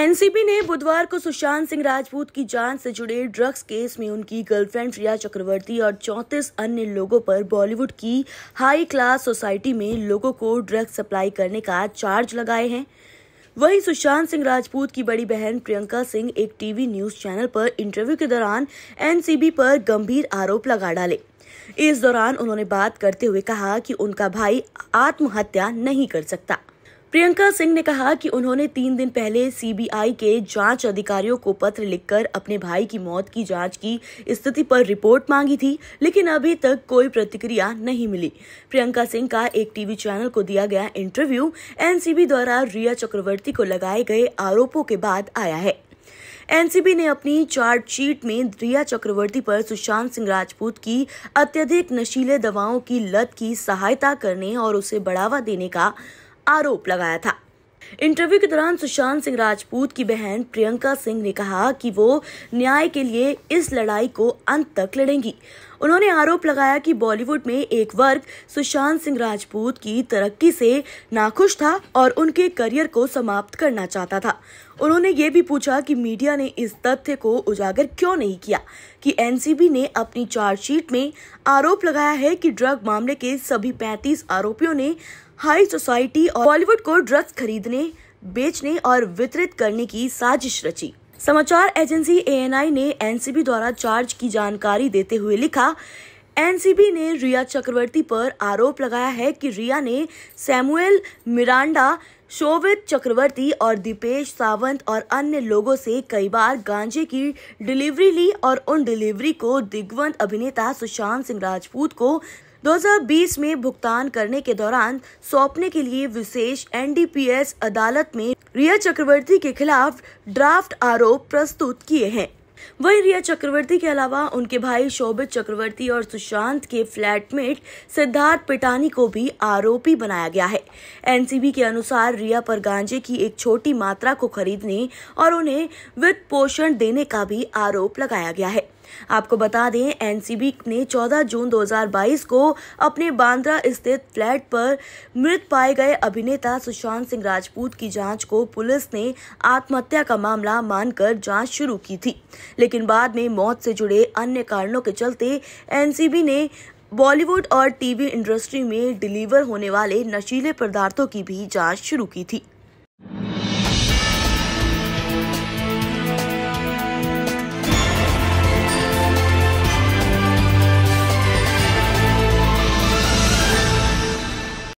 NCB ने बुधवार को सुशांत सिंह राजपूत की जांच से जुड़े ड्रग्स केस में उनकी गर्लफ्रेंड रिया चक्रवर्ती और 34 अन्य लोगों पर बॉलीवुड की हाई क्लास सोसाइटी में लोगों को ड्रग्स सप्लाई करने का चार्ज लगाए हैं वहीं सुशांत सिंह राजपूत की बड़ी बहन प्रियंका सिंह एक टीवी न्यूज चैनल पर इंटरव्यू के दौरान एनसीबी पर गंभीर आरोप लगा डाले इस दौरान उन्होंने बात करते हुए कहा कि उनका भाई आत्महत्या नहीं कर सकता प्रियंका सिंह ने कहा कि उन्होंने तीन दिन पहले सीबीआई के जांच अधिकारियों को पत्र लिखकर अपने भाई की मौत की जांच की स्थिति पर रिपोर्ट मांगी थी लेकिन अभी तक कोई प्रतिक्रिया नहीं मिली प्रियंका सिंह का एक टीवी चैनल को दिया गया इंटरव्यू एनसीबी द्वारा रिया चक्रवर्ती को लगाए गए आरोपों के बाद आया है एनसीबी ने अपनी चार्जशीट में रिया चक्रवर्ती पर सुशांत सिंह राजपूत की अत्यधिक नशीले दवाओं की लत की सहायता करने और उसे बढ़ावा देने का आरोप लगाया था इंटरव्यू के दौरान सुशांत सिंह राजपूत की बहन प्रियंका सिंह ने कहा कि वो न्याय के लिए इस लड़ाई को अंत तक लड़ेंगी उन्होंने आरोप लगाया कि बॉलीवुड में एक वर्ग सुशांत सिंह राजपूत की तरक्की से नाखुश था और उनके करियर को समाप्त करना चाहता था उन्होंने ये भी पूछा कि मीडिया ने इस तथ्य को उजागर क्यों नहीं किया कि एनसीबी ने अपनी चार्जशीट में आरोप लगाया है कि ड्रग मामले के सभी 35 आरोपियों ने हाई सोसाइटी और बॉलीवुड को ड्रग्स खरीदने बेचने और वितरित करने की साजिश रची समाचार एजेंसी एएनआई ने एनसीबी द्वारा चार्ज की जानकारी देते हुए लिखा एनसीबी ने रिया चक्रवर्ती पर आरोप लगाया है कि रिया ने सैमुएल मिरांडा शोभित चक्रवर्ती और दीपेश सावंत और अन्य लोगों से कई बार गांजे की डिलीवरी ली और उन डिलीवरी को दिग्वंत अभिनेता सुशांत सिंह राजपूत को 2020 में भुगतान करने के दौरान सौंपने के लिए विशेष एनडीपीएस अदालत में रिया चक्रवर्ती के खिलाफ ड्राफ्ट आरोप प्रस्तुत किए हैं वहीं रिया चक्रवर्ती के अलावा उनके भाई शोभित चक्रवर्ती और सुशांत के फ्लैटमेट सिद्धार्थ पिटानी को भी आरोपी बनाया गया है एनसीबी के अनुसार रिया पर गांजे की एक छोटी मात्रा को खरीदने और उन्हें वित्त पोषण देने का भी आरोप लगाया गया है आपको बता दें एनसीबी ने 14 जून 2022 को अपने बांद्रा स्थित फ्लैट पर मृत पाए गए अभिनेता सुशांत सिंह राजपूत की जांच को पुलिस ने आत्महत्या का मामला मानकर जांच शुरू की थी लेकिन बाद में मौत से जुड़े अन्य कारणों के चलते एनसीबी ने बॉलीवुड और टीवी इंडस्ट्री में डिलीवर होने वाले नशीले पदार्थों की भी जांच शुरू की थी